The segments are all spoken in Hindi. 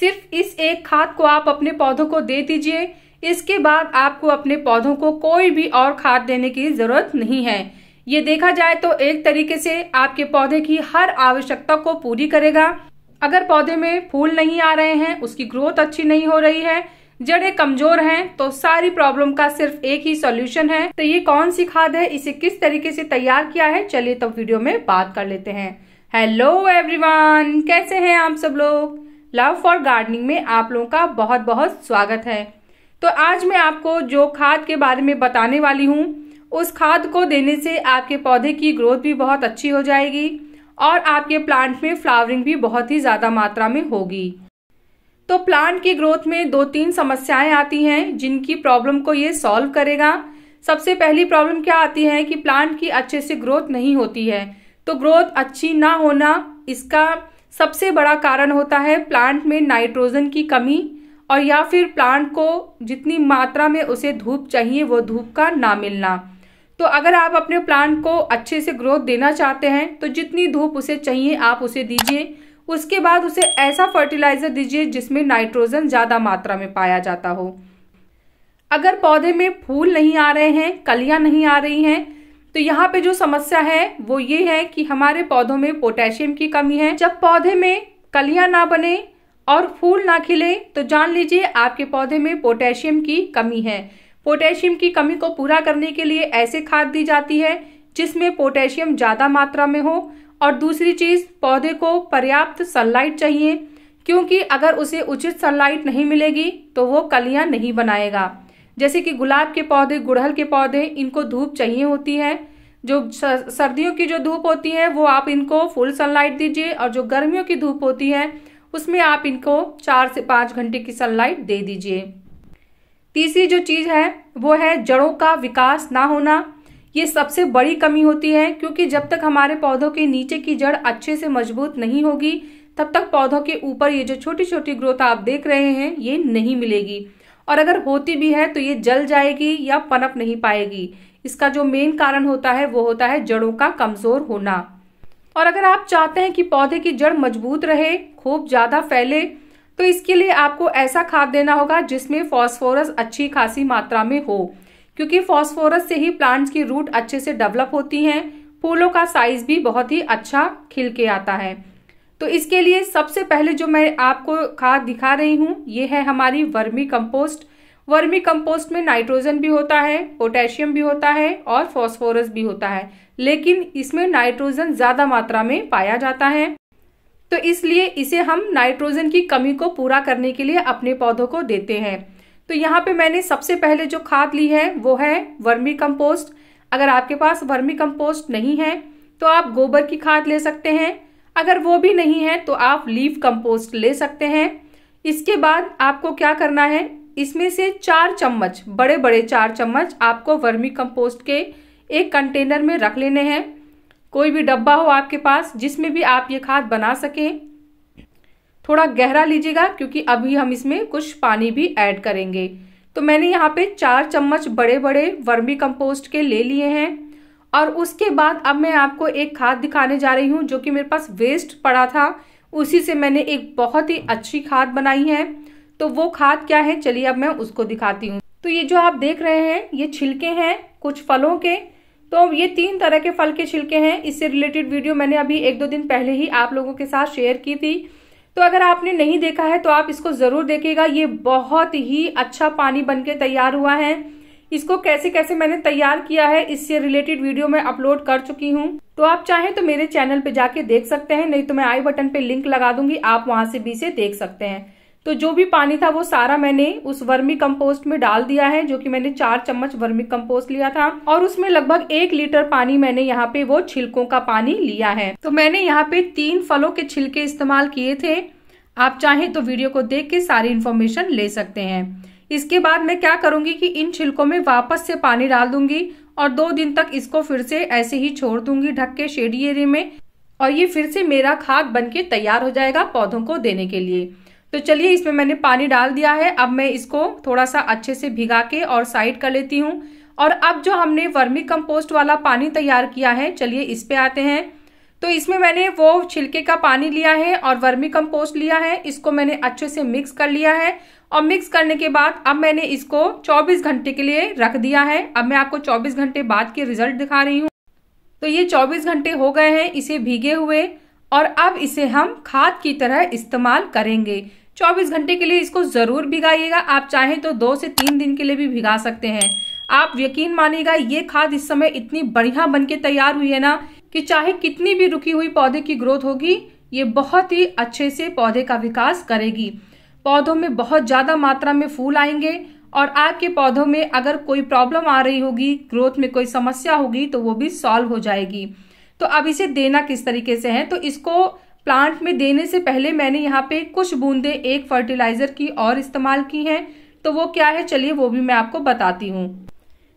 सिर्फ इस एक खाद को आप अपने पौधों को दे दीजिए इसके बाद आपको अपने पौधों को कोई भी और खाद देने की जरूरत नहीं है ये देखा जाए तो एक तरीके से आपके पौधे की हर आवश्यकता को पूरी करेगा अगर पौधे में फूल नहीं आ रहे हैं उसकी ग्रोथ अच्छी नहीं हो रही है जड़े कमजोर हैं तो सारी प्रॉब्लम का सिर्फ एक ही सॉल्यूशन है तो ये कौन सी खाद है इसे किस तरीके से तैयार किया है चलिए तो वीडियो में बात कर लेते हैं हेलो एवरीवन कैसे हैं आप सब लोग लव फॉर गार्डनिंग में आप लोगों का बहुत बहुत स्वागत है तो आज मैं आपको जो खाद के बारे में बताने वाली हूँ उस खाद को देने से आपके पौधे की ग्रोथ भी बहुत अच्छी हो जाएगी और आपके प्लांट में फ्लावरिंग भी बहुत ही ज़्यादा मात्रा में होगी तो प्लांट की ग्रोथ में दो तीन समस्याएं आती हैं जिनकी प्रॉब्लम को ये सॉल्व करेगा सबसे पहली प्रॉब्लम क्या आती है कि प्लांट की अच्छे से ग्रोथ नहीं होती है तो ग्रोथ अच्छी ना होना इसका सबसे बड़ा कारण होता है प्लांट में नाइट्रोजन की कमी और या फिर प्लांट को जितनी मात्रा में उसे धूप चाहिए वो धूप का ना मिलना तो अगर आप अपने प्लांट को अच्छे से ग्रोथ देना चाहते हैं तो जितनी धूप उसे चाहिए आप उसे दीजिए उसके बाद उसे ऐसा फर्टिलाइज़र दीजिए जिसमें नाइट्रोजन ज़्यादा मात्रा में पाया जाता हो अगर पौधे में फूल नहीं आ रहे हैं कलियां नहीं आ रही हैं तो यहाँ पे जो समस्या है वो ये है कि हमारे पौधों में पोटेशियम की कमी है जब पौधे में कलियां ना बने और फूल ना खिले तो जान लीजिए आपके पौधे में पोटेशियम की कमी है पोटेशियम की कमी को पूरा करने के लिए ऐसे खाद दी जाती है जिसमें पोटेशियम ज़्यादा मात्रा में हो और दूसरी चीज़ पौधे को पर्याप्त सनलाइट चाहिए क्योंकि अगर उसे उचित सनलाइट नहीं मिलेगी तो वो कलियां नहीं बनाएगा जैसे कि गुलाब के पौधे गुड़हल के पौधे इनको धूप चाहिए होती है जो सर्दियों की जो धूप होती है वो आप इनको फुल सनलाइट दीजिए और जो गर्मियों की धूप होती है उसमें आप इनको चार से पाँच घंटे की सनलाइट दे दीजिए तीसरी जो चीज़ है वो है जड़ों का विकास ना होना ये सबसे बड़ी कमी होती है क्योंकि जब तक हमारे पौधों के नीचे की जड़ अच्छे से मजबूत नहीं होगी तब तक पौधों के ऊपर ये जो छोटी छोटी ग्रोथ आप देख रहे हैं ये नहीं मिलेगी और अगर होती भी है तो ये जल जाएगी या पनप नहीं पाएगी इसका जो मेन कारण होता है वो होता है जड़ों का कमज़ोर होना और अगर आप चाहते हैं कि पौधे की जड़ मजबूत रहे खूब ज़्यादा फैले तो इसके लिए आपको ऐसा खाद देना होगा जिसमें फॉस्फोरस अच्छी खासी मात्रा में हो क्योंकि फॉस्फोरस से ही प्लांट्स की रूट अच्छे से डेवलप होती हैं फूलों का साइज भी बहुत ही अच्छा खिल के आता है तो इसके लिए सबसे पहले जो मैं आपको खाद दिखा रही हूँ ये है हमारी वर्मी कंपोस्ट वर्मी कंपोस्ट में नाइट्रोजन भी होता है पोटेशियम भी होता है और फॉस्फोरस भी होता है लेकिन इसमें नाइट्रोजन ज़्यादा मात्रा में पाया जाता है तो इसलिए इसे हम नाइट्रोजन की कमी को पूरा करने के लिए अपने पौधों को देते हैं तो यहाँ पे मैंने सबसे पहले जो खाद ली है वो है वर्मी कंपोस्ट अगर आपके पास वर्मी कंपोस्ट नहीं है तो आप गोबर की खाद ले सकते हैं अगर वो भी नहीं है तो आप लीफ कंपोस्ट ले सकते हैं इसके बाद आपको क्या करना है इसमें से चार चम्मच बड़े बड़े चार चम्मच आपको वर्मी कंपोस्ट के एक कंटेनर में रख लेने हैं कोई भी डब्बा हो आपके पास जिसमें भी आप ये खाद बना सकें थोड़ा गहरा लीजिएगा क्योंकि अभी हम इसमें कुछ पानी भी ऐड करेंगे तो मैंने यहाँ पे चार चम्मच बड़े बड़े वर्मी कंपोस्ट के ले लिए हैं और उसके बाद अब मैं आपको एक खाद दिखाने जा रही हूँ जो कि मेरे पास वेस्ट पड़ा था उसी से मैंने एक बहुत ही अच्छी खाद बनाई है तो वो खाद क्या है चलिए अब मैं उसको दिखाती हूँ तो ये जो आप देख रहे हैं ये छिलके हैं कुछ फलों के तो ये तीन तरह के फल के छिलके हैं इससे रिलेटेड वीडियो मैंने अभी एक दो दिन पहले ही आप लोगों के साथ शेयर की थी तो अगर आपने नहीं देखा है तो आप इसको ज़रूर देखेगा ये बहुत ही अच्छा पानी बन के तैयार हुआ है इसको कैसे कैसे मैंने तैयार किया है इससे रिलेटेड वीडियो मैं अपलोड कर चुकी हूँ तो आप चाहें तो मेरे चैनल पे जाके देख सकते हैं नहीं तो मैं आई बटन पे लिंक लगा दूंगी आप वहां से भी से देख सकते हैं तो जो भी पानी था वो सारा मैंने उस वर्मी कंपोस्ट में डाल दिया है जो कि मैंने चार चम्मच वर्मी कंपोस्ट लिया था और उसमें लगभग एक लीटर पानी मैंने यहाँ पे वो छिलकों का पानी लिया है तो मैंने यहाँ पे तीन फलों के छिलके इस्तेमाल किए थे आप चाहें तो वीडियो को देख के सारी इन्फॉर्मेशन ले सकते हैं इसके बाद मैं क्या करूंगी कि इन छिलकों में वापस से पानी डाल दूंगी और दो दिन तक इसको फिर से ऐसे ही छोड़ दूंगी ढक के शेडी एरिए में और ये फिर से मेरा खाद बन के तैयार हो जाएगा पौधों को देने के लिए तो चलिए इसमें मैंने पानी डाल दिया है अब मैं इसको थोड़ा सा अच्छे से भिगा के और साइड कर लेती हूँ और अब जो हमने वर्मी कंपोस्ट वाला पानी तैयार किया है चलिए इस पे आते हैं तो इसमें मैंने वो छिलके का पानी लिया है और वर्मी कंपोस्ट लिया है इसको मैंने अच्छे से मिक्स कर लिया है और मिक्स करने के बाद अब मैंने इसको 24 घंटे के लिए रख दिया है अब मैं आपको 24 घंटे बाद के रिजल्ट दिखा रही हूँ तो ये 24 घंटे हो गए हैं इसे भीगे हुए और अब इसे हम खाद की तरह इस्तेमाल करेंगे 24 घंटे के लिए इसको ज़रूर भिगाइएगा आप चाहें तो दो से तीन दिन के लिए भी भिगा सकते हैं आप यकीन मानेगा ये खाद इस समय इतनी बढ़िया बन के तैयार हुई है ना कि चाहे कितनी भी रुकी हुई पौधे की ग्रोथ होगी ये बहुत ही अच्छे से पौधे का विकास करेगी पौधों में बहुत ज़्यादा मात्रा में फूल आएंगे और आपके पौधों में अगर कोई प्रॉब्लम आ रही होगी ग्रोथ में कोई समस्या होगी तो वो भी सॉल्व हो जाएगी तो अब इसे देना किस तरीके से है तो इसको प्लांट में देने से पहले मैंने यहाँ पे कुछ बूंदे एक फर्टिलाइजर की और इस्तेमाल की हैं तो वो क्या है चलिए वो भी मैं आपको बताती हूँ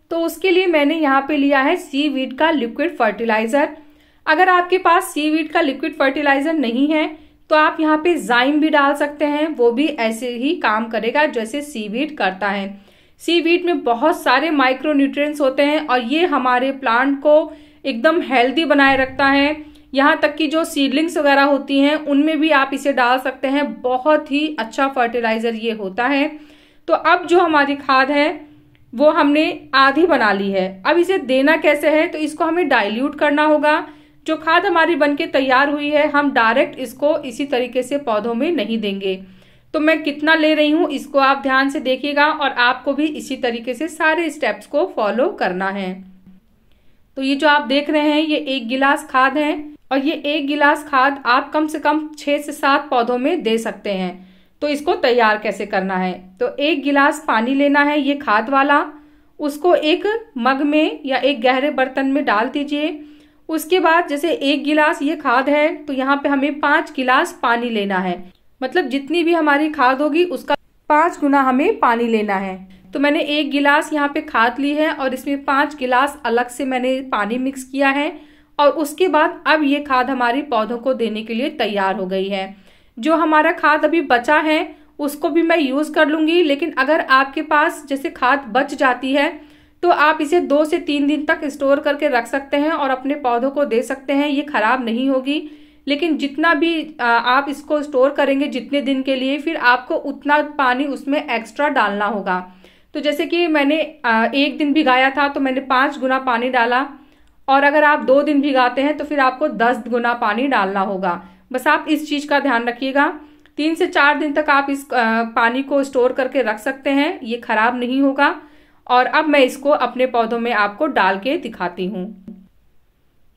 तो उसके लिए मैंने यहाँ पे लिया है सी वीड का लिक्विड फर्टिलाइजर अगर आपके पास सीवीड का लिक्विड फर्टिलाइजर नहीं है तो आप यहाँ पे जाइम भी डाल सकते हैं वो भी ऐसे ही काम करेगा जैसे सीवीड करता है सीवीड में बहुत सारे माइक्रो न्यूट्रिएंट्स होते हैं और ये हमारे प्लांट को एकदम हेल्दी बनाए रखता है यहाँ तक कि जो सीडलिंग्स वगैरह होती हैं उनमें भी आप इसे डाल सकते हैं बहुत ही अच्छा फर्टिलाइज़र ये होता है तो अब जो हमारी खाद है वो हमने आधी बना ली है अब इसे देना कैसे है तो इसको हमें डाइल्यूट करना होगा जो खाद हमारी बनके तैयार हुई है हम डायरेक्ट इसको इसी तरीके से पौधों में नहीं देंगे तो मैं कितना ले रही हूँ इसको आप ध्यान से देखिएगा और आपको भी इसी तरीके से सारे स्टेप्स को फॉलो करना है तो ये जो आप देख रहे हैं ये एक गिलास खाद है और ये एक गिलास खाद आप कम से कम छः से सात पौधों में दे सकते हैं तो इसको तैयार कैसे करना है तो एक गिलास पानी लेना है ये खाद वाला उसको एक मग में या एक गहरे बर्तन में डाल दीजिए उसके बाद जैसे एक गिलास ये खाद है तो यहाँ पे हमें पाँच गिलास पानी लेना है मतलब जितनी भी हमारी खाद होगी उसका पाँच गुना हमें पानी लेना है तो मैंने एक गिलास यहाँ पे खाद ली है और इसमें पाँच गिलास अलग से मैंने पानी मिक्स किया है और उसके बाद अब ये खाद हमारे पौधों को देने के लिए तैयार हो गई है जो हमारा खाद अभी बचा है उसको भी मैं यूज़ कर लूंगी लेकिन अगर आपके पास जैसे खाद बच जाती है तो आप इसे दो से तीन दिन तक स्टोर करके रख सकते हैं और अपने पौधों को दे सकते हैं ये खराब नहीं होगी लेकिन जितना भी आप इसको स्टोर करेंगे जितने दिन के लिए फिर आपको उतना पानी उसमें एक्स्ट्रा डालना होगा तो जैसे कि मैंने एक दिन भिगाया था तो मैंने पाँच गुना पानी डाला और अगर आप दो दिन भिगाते हैं तो फिर आपको दस गुना पानी डालना होगा बस आप इस चीज़ का ध्यान रखिएगा तीन से चार दिन तक आप इस पानी को स्टोर करके रख सकते हैं ये खराब नहीं होगा और अब मैं इसको अपने पौधों में आपको डाल के दिखाती हूँ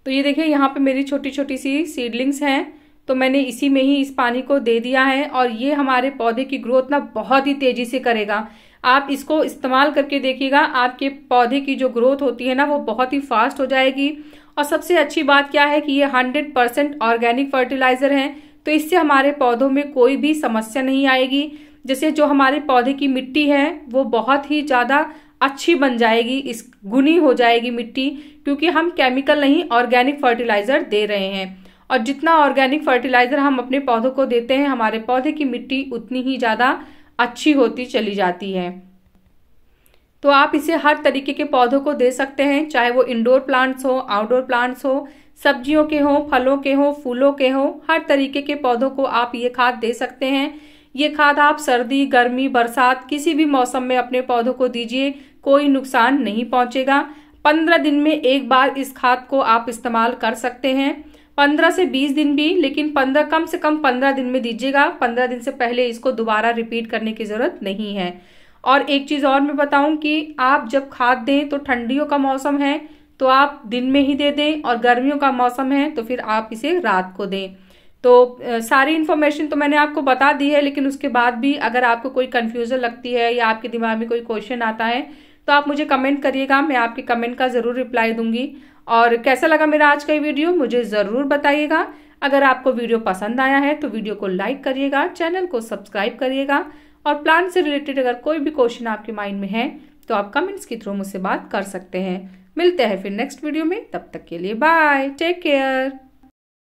तो ये देखिए यहाँ पे मेरी छोटी छोटी सी सीडलिंग्स हैं तो मैंने इसी में ही इस पानी को दे दिया है और ये हमारे पौधे की ग्रोथ ना बहुत ही तेज़ी से करेगा आप इसको इस्तेमाल करके देखिएगा आपके पौधे की जो ग्रोथ होती है ना वो बहुत ही फास्ट हो जाएगी और सबसे अच्छी बात क्या है कि ये हंड्रेड परसेंट ऑर्गेनिक फर्टिलाइज़र है तो इससे हमारे पौधों में कोई भी समस्या नहीं आएगी जैसे जो हमारे पौधे की मिट्टी है वो बहुत ही ज़्यादा अच्छी बन जाएगी इस गुनी हो जाएगी मिट्टी क्योंकि हम केमिकल नहीं ऑर्गेनिक फर्टिलाइज़र दे रहे हैं और जितना ऑर्गेनिक फर्टिलाइज़र हम अपने पौधों को देते हैं हमारे पौधे की मिट्टी उतनी ही ज़्यादा अच्छी होती चली जाती है तो आप इसे हर तरीके के पौधों को दे सकते हैं चाहे वो इंडोर प्लांट्स हो आउटडोर प्लांट्स हो सब्जियों के हों फलों के हों फूलों के हों हर तरीके के पौधों को आप ये खाद दे सकते हैं ये खाद आप सर्दी गर्मी बरसात किसी भी मौसम में अपने पौधों को दीजिए कोई नुकसान नहीं पहुंचेगा पंद्रह दिन में एक बार इस खाद को आप इस्तेमाल कर सकते हैं पंद्रह से बीस दिन भी लेकिन पंद्रह कम से कम पंद्रह दिन में दीजिएगा पंद्रह दिन से पहले इसको दोबारा रिपीट करने की जरूरत नहीं है और एक चीज और मैं बताऊं कि आप जब खाद दें तो ठंडियों का मौसम है तो आप दिन में ही दे दें और गर्मियों का मौसम है तो फिर आप इसे रात को दें तो सारी इन्फॉर्मेशन तो मैंने आपको बता दी है लेकिन उसके बाद भी अगर आपको कोई कन्फ्यूज़न लगती है या आपके दिमाग में कोई क्वेश्चन आता है तो आप मुझे कमेंट करिएगा मैं आपके कमेंट का ज़रूर रिप्लाई दूंगी और कैसा लगा मेरा आज का ये वीडियो मुझे ज़रूर बताइएगा अगर आपको वीडियो पसंद आया है तो वीडियो को लाइक करिएगा चैनल को सब्सक्राइब करिएगा और प्लान से रिलेटेड अगर कोई भी क्वेश्चन आपके माइंड में है तो आप कमेंट्स के थ्रू मुझसे बात कर सकते हैं मिलते हैं फिर नेक्स्ट वीडियो में तब तक के लिए बाय टेक केयर